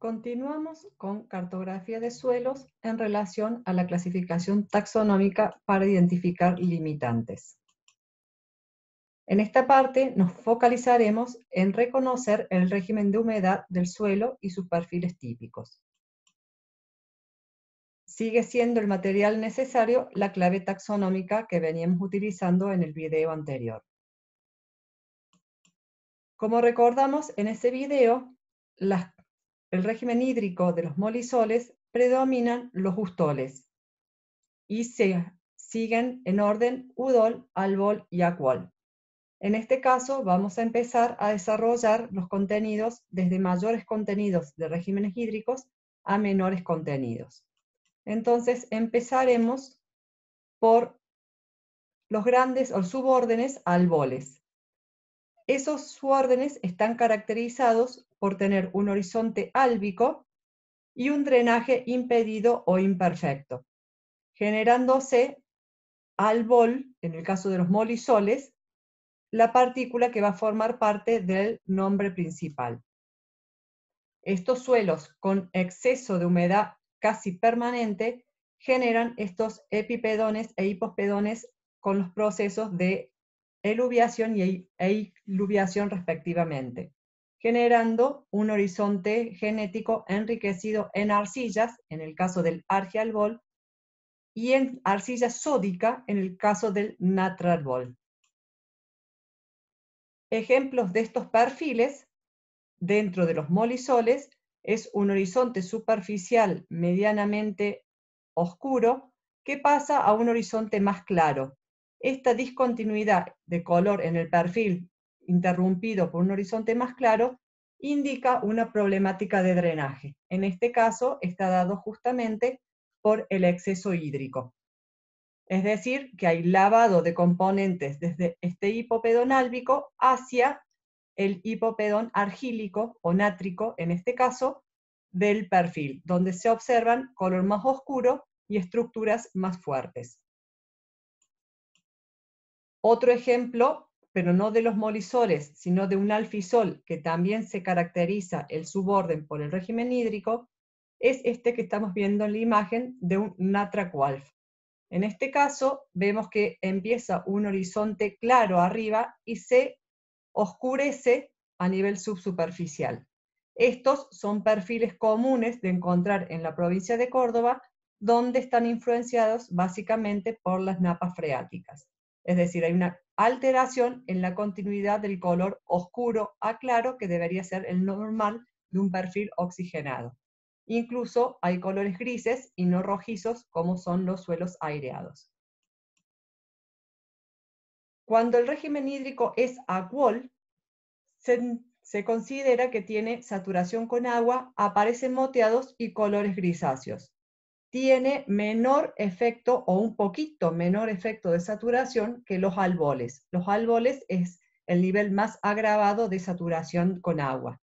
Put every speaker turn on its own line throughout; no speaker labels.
Continuamos con cartografía de suelos en relación a la clasificación taxonómica para identificar limitantes. En esta parte nos focalizaremos en reconocer el régimen de humedad del suelo y sus perfiles típicos. Sigue siendo el material necesario la clave taxonómica que veníamos utilizando en el video anterior. Como recordamos en ese video, las el régimen hídrico de los molisoles predominan los ustoles y se siguen en orden udol, albol y aquol. En este caso vamos a empezar a desarrollar los contenidos desde mayores contenidos de regímenes hídricos a menores contenidos. Entonces empezaremos por los grandes o subórdenes alboles esos suórdenes están caracterizados por tener un horizonte álbico y un drenaje impedido o imperfecto, generándose al bol, en el caso de los molisoles, la partícula que va a formar parte del nombre principal. Estos suelos con exceso de humedad casi permanente generan estos epipedones e hipopedones con los procesos de eluviación y eluviación respectivamente, generando un horizonte genético enriquecido en arcillas, en el caso del argialbol, y en arcilla sódica, en el caso del natralbol. Ejemplos de estos perfiles dentro de los molisoles es un horizonte superficial medianamente oscuro que pasa a un horizonte más claro, esta discontinuidad de color en el perfil interrumpido por un horizonte más claro indica una problemática de drenaje. En este caso está dado justamente por el exceso hídrico. Es decir, que hay lavado de componentes desde este hipopedón álbico hacia el hipopedón argílico o nátrico, en este caso, del perfil, donde se observan color más oscuro y estructuras más fuertes. Otro ejemplo, pero no de los molisores, sino de un alfisol, que también se caracteriza el suborden por el régimen hídrico, es este que estamos viendo en la imagen de un natracualf. En este caso, vemos que empieza un horizonte claro arriba y se oscurece a nivel subsuperficial. Estos son perfiles comunes de encontrar en la provincia de Córdoba, donde están influenciados básicamente por las napas freáticas. Es decir, hay una alteración en la continuidad del color oscuro a claro que debería ser el normal de un perfil oxigenado. Incluso hay colores grises y no rojizos como son los suelos aireados. Cuando el régimen hídrico es acuol, se considera que tiene saturación con agua, aparecen moteados y colores grisáceos tiene menor efecto o un poquito menor efecto de saturación que los alboles. Los alboles es el nivel más agravado de saturación con agua.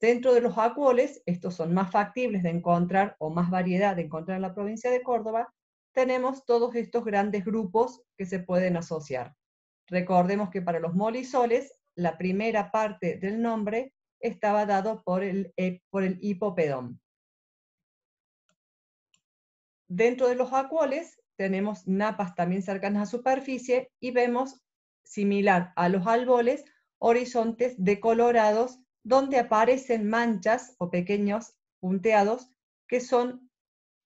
Dentro de los acuoles, estos son más factibles de encontrar o más variedad de encontrar en la provincia de Córdoba, tenemos todos estos grandes grupos que se pueden asociar. Recordemos que para los molisoles, la primera parte del nombre estaba dado por el, eh, por el hipopedón. Dentro de los acuoles tenemos napas también cercanas a superficie y vemos, similar a los alboles, horizontes decolorados donde aparecen manchas o pequeños punteados que son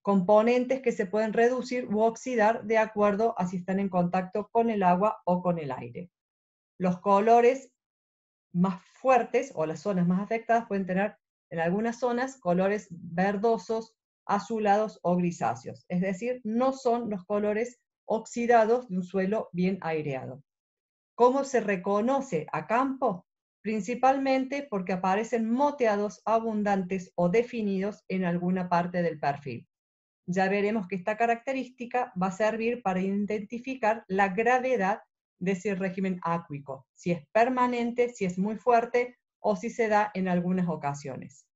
componentes que se pueden reducir u oxidar de acuerdo a si están en contacto con el agua o con el aire. Los colores más fuertes o las zonas más afectadas pueden tener en algunas zonas colores verdosos, azulados o grisáceos, es decir, no son los colores oxidados de un suelo bien aireado. ¿Cómo se reconoce a campo? Principalmente porque aparecen moteados abundantes o definidos en alguna parte del perfil. Ya veremos que esta característica va a servir para identificar la gravedad de ese régimen acuico, si es permanente, si es muy fuerte o si se da en algunas ocasiones.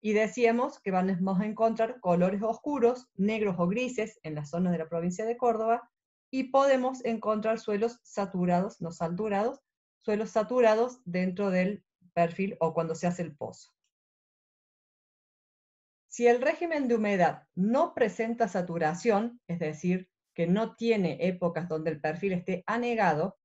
Y decíamos que vamos a encontrar colores oscuros, negros o grises en las zonas de la provincia de Córdoba y podemos encontrar suelos saturados, no saturados, suelos saturados dentro del perfil o cuando se hace el pozo. Si el régimen de humedad no presenta saturación, es decir, que no tiene épocas donde el perfil esté anegado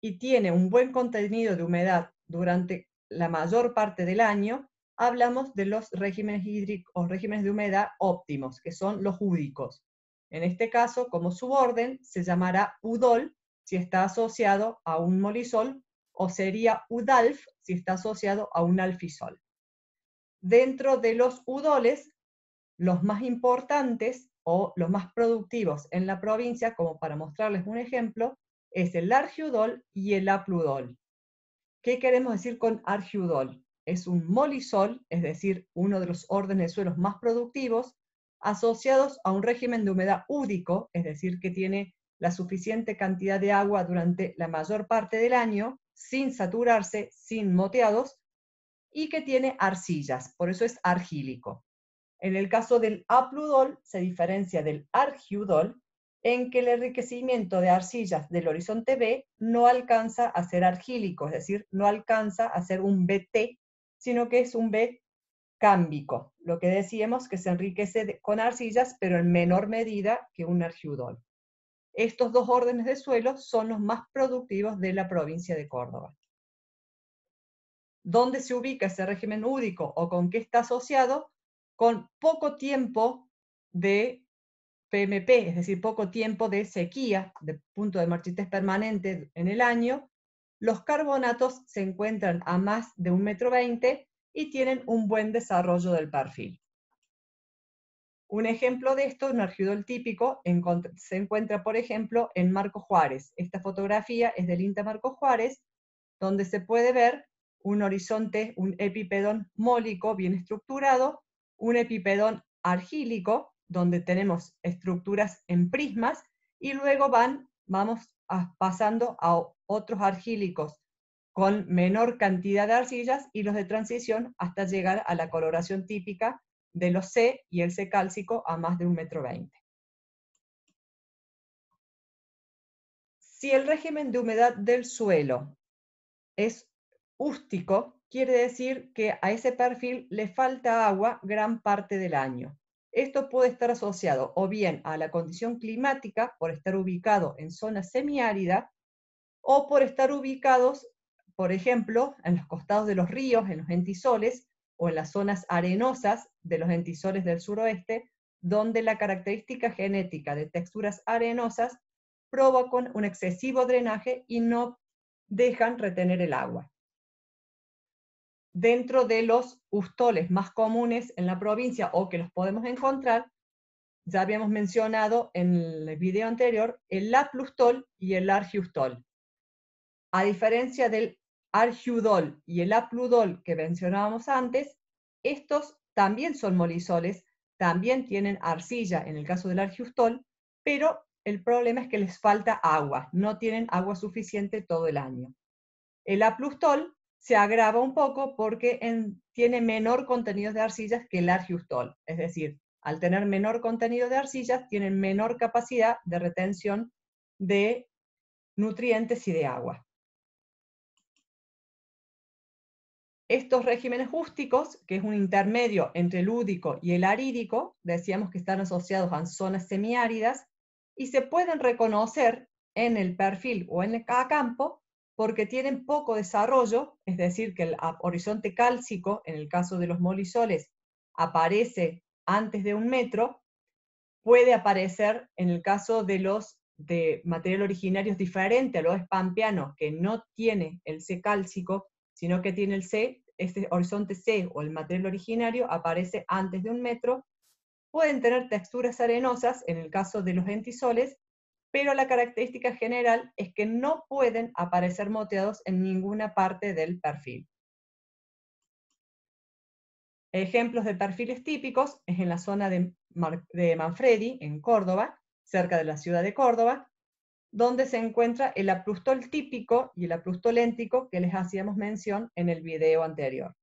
y tiene un buen contenido de humedad durante la mayor parte del año, hablamos de los regímenes hídricos o regímenes de humedad óptimos, que son los údicos. En este caso, como suborden, se llamará udol si está asociado a un molisol o sería udalf si está asociado a un alfisol. Dentro de los udoles, los más importantes o los más productivos en la provincia, como para mostrarles un ejemplo, es el argiudol y el apludol. ¿Qué queremos decir con argiudol? es un molisol, es decir, uno de los órdenes de suelos más productivos, asociados a un régimen de humedad údico, es decir, que tiene la suficiente cantidad de agua durante la mayor parte del año, sin saturarse, sin moteados, y que tiene arcillas, por eso es argílico. En el caso del apludol se diferencia del argiudol en que el enriquecimiento de arcillas del horizonte B no alcanza a ser argílico, es decir, no alcanza a ser un BT sino que es un B cámbico, lo que decíamos que se enriquece con arcillas, pero en menor medida que un argiudol. Estos dos órdenes de suelo son los más productivos de la provincia de Córdoba. ¿Dónde se ubica ese régimen údico o con qué está asociado? Con poco tiempo de PMP, es decir, poco tiempo de sequía, de punto de marchitez permanente en el año, los carbonatos se encuentran a más de 1,20 m y tienen un buen desarrollo del perfil. Un ejemplo de esto, un argidol típico, se encuentra, por ejemplo, en Marco Juárez. Esta fotografía es del INTA Marco Juárez, donde se puede ver un horizonte, un epipedón mólico bien estructurado, un epipedón argílico, donde tenemos estructuras en prismas, y luego van, vamos Ah, pasando a otros argílicos con menor cantidad de arcillas y los de transición hasta llegar a la coloración típica de los C y el C cálcico a más de un metro veinte. Si el régimen de humedad del suelo es ústico, quiere decir que a ese perfil le falta agua gran parte del año. Esto puede estar asociado o bien a la condición climática por estar ubicado en zona semiárida o por estar ubicados, por ejemplo, en los costados de los ríos, en los entisoles o en las zonas arenosas de los entisoles del suroeste, donde la característica genética de texturas arenosas provocan un excesivo drenaje y no dejan retener el agua dentro de los ustoles más comunes en la provincia o que los podemos encontrar, ya habíamos mencionado en el video anterior el laplustol y el argiustol. A diferencia del argiudol y el apludol que mencionábamos antes, estos también son molisoles, también tienen arcilla en el caso del argiustol, pero el problema es que les falta agua, no tienen agua suficiente todo el año. El aplustol se agrava un poco porque tiene menor contenido de arcillas que el argiustol. Es decir, al tener menor contenido de arcillas, tienen menor capacidad de retención de nutrientes y de agua. Estos regímenes hústicos, que es un intermedio entre el údico y el arídico, decíamos que están asociados a zonas semiáridas, y se pueden reconocer en el perfil o en el, campo porque tienen poco desarrollo, es decir, que el horizonte cálcico, en el caso de los molisoles, aparece antes de un metro, puede aparecer en el caso de los de material originario diferente a los espampianos, que no tiene el C cálcico, sino que tiene el C, este horizonte C o el material originario aparece antes de un metro, pueden tener texturas arenosas en el caso de los entisoles, pero la característica general es que no pueden aparecer moteados en ninguna parte del perfil. Ejemplos de perfiles típicos es en la zona de, Manfredi, en Córdoba, cerca de la ciudad de Córdoba, donde se encuentra el aplustol típico y el aplustoléntico que les hacíamos mención en el video anterior.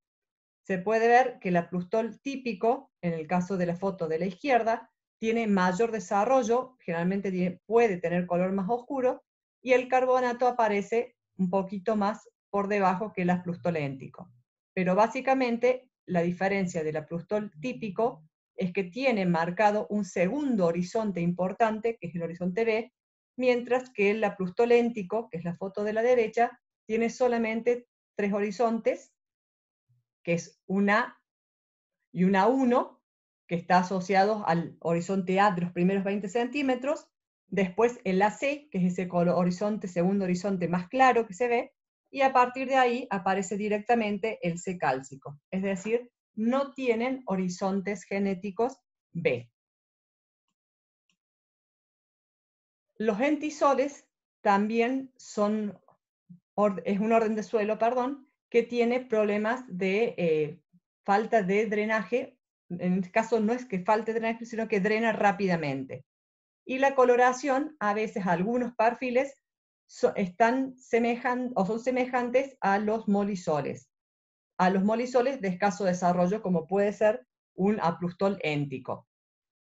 Se puede ver que el aplustol típico, en el caso de la foto de la izquierda, tiene mayor desarrollo, generalmente puede tener color más oscuro, y el carbonato aparece un poquito más por debajo que el aplustoléntico. Pero básicamente la diferencia del aplustol típico es que tiene marcado un segundo horizonte importante, que es el horizonte B, mientras que el aplustoléntico, que es la foto de la derecha, tiene solamente tres horizontes, que es una y una 1, que está asociado al horizonte A de los primeros 20 centímetros, después el AC, que es ese horizonte, segundo horizonte más claro que se ve, y a partir de ahí aparece directamente el C cálcico, es decir, no tienen horizontes genéticos B. Los entisoles también son, es un orden de suelo, perdón, que tiene problemas de eh, falta de drenaje en este caso no es que falte drenaje, sino que drena rápidamente. Y la coloración, a veces algunos perfiles o son semejantes a los molisoles, a los molisoles de escaso desarrollo, como puede ser un aplustol éntico.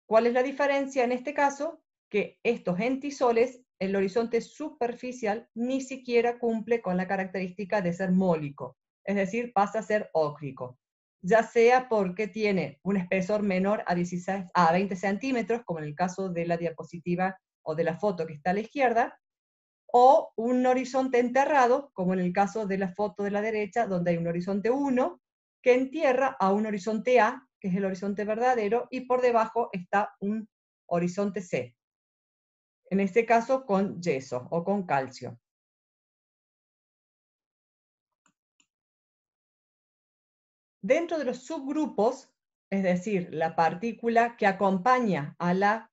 ¿Cuál es la diferencia en este caso? Que estos entisoles, el horizonte superficial ni siquiera cumple con la característica de ser mólico, es decir, pasa a ser óclico ya sea porque tiene un espesor menor a, 16, a 20 centímetros, como en el caso de la diapositiva o de la foto que está a la izquierda, o un horizonte enterrado, como en el caso de la foto de la derecha, donde hay un horizonte 1 que entierra a un horizonte A, que es el horizonte verdadero, y por debajo está un horizonte C, en este caso con yeso o con calcio. Dentro de los subgrupos, es decir, la partícula que acompaña a la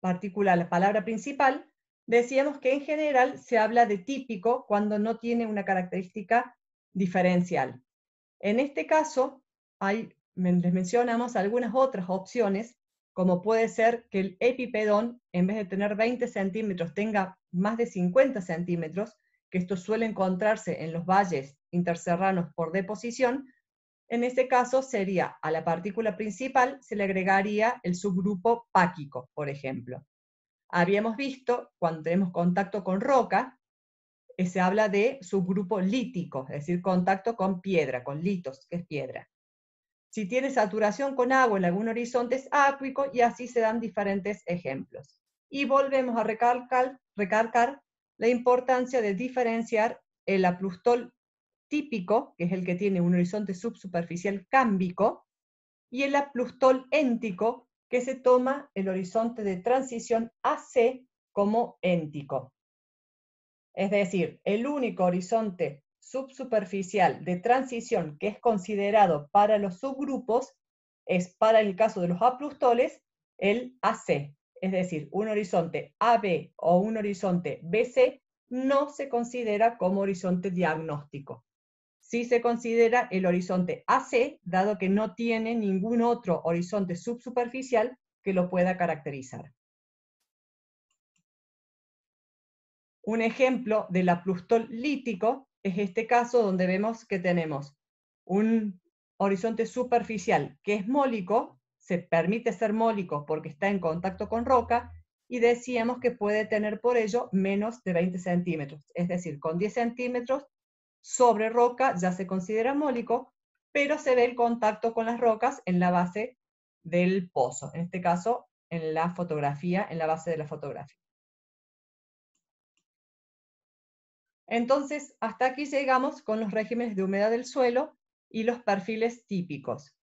partícula, la palabra principal, decíamos que en general se habla de típico cuando no tiene una característica diferencial. En este caso, hay, les mencionamos algunas otras opciones, como puede ser que el epipedón, en vez de tener 20 centímetros, tenga más de 50 centímetros, que esto suele encontrarse en los valles interserranos por deposición, en este caso sería a la partícula principal se le agregaría el subgrupo páquico, por ejemplo. Habíamos visto cuando tenemos contacto con roca, se habla de subgrupo lítico, es decir, contacto con piedra, con litos, que es piedra. Si tiene saturación con agua en algún horizonte es áquico y así se dan diferentes ejemplos. Y volvemos a recalcar, la importancia de diferenciar el aplustol que es el que tiene un horizonte subsuperficial cámbico, y el aplustol éntico, que se toma el horizonte de transición AC como éntico. Es decir, el único horizonte subsuperficial de transición que es considerado para los subgrupos es para el caso de los aplustoles el AC, es decir, un horizonte AB o un horizonte BC no se considera como horizonte diagnóstico si se considera el horizonte AC, dado que no tiene ningún otro horizonte subsuperficial que lo pueda caracterizar. Un ejemplo del aplustol lítico es este caso donde vemos que tenemos un horizonte superficial que es mólico, se permite ser mólico porque está en contacto con roca, y decíamos que puede tener por ello menos de 20 centímetros, es decir, con 10 centímetros sobre roca ya se considera mólico, pero se ve el contacto con las rocas en la base del pozo, en este caso en la fotografía, en la base de la fotografía. Entonces, hasta aquí llegamos con los regímenes de humedad del suelo y los perfiles típicos.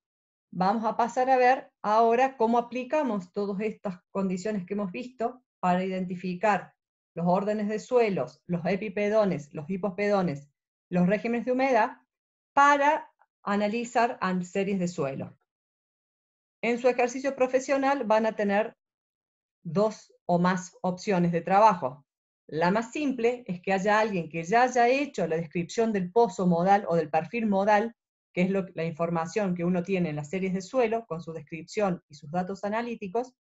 Vamos a pasar a ver ahora cómo aplicamos todas estas condiciones que hemos visto para identificar los órdenes de suelos, los epipedones, los hipopedones los regímenes de humedad para analizar series de suelo. En su ejercicio profesional van a tener dos o más opciones de trabajo. La más simple es que haya alguien que ya haya hecho la descripción del pozo modal o del perfil modal, que es la información que uno tiene en las series de suelo, con su descripción y sus datos analíticos.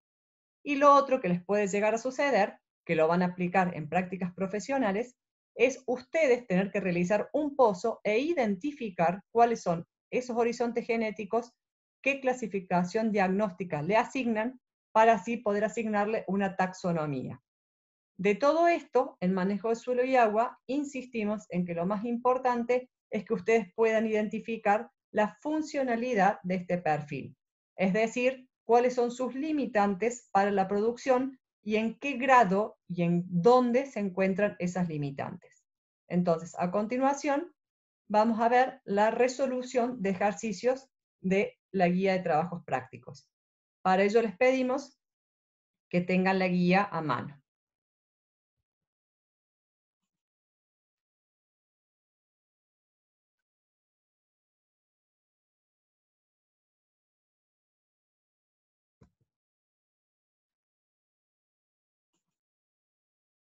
Y lo otro que les puede llegar a suceder, que lo van a aplicar en prácticas profesionales, es ustedes tener que realizar un pozo e identificar cuáles son esos horizontes genéticos, qué clasificación diagnóstica le asignan para así poder asignarle una taxonomía. De todo esto, en manejo de suelo y agua, insistimos en que lo más importante es que ustedes puedan identificar la funcionalidad de este perfil, es decir, cuáles son sus limitantes para la producción y en qué grado y en dónde se encuentran esas limitantes. Entonces, a continuación, vamos a ver la resolución de ejercicios de la guía de trabajos prácticos. Para ello les pedimos que tengan la guía a mano.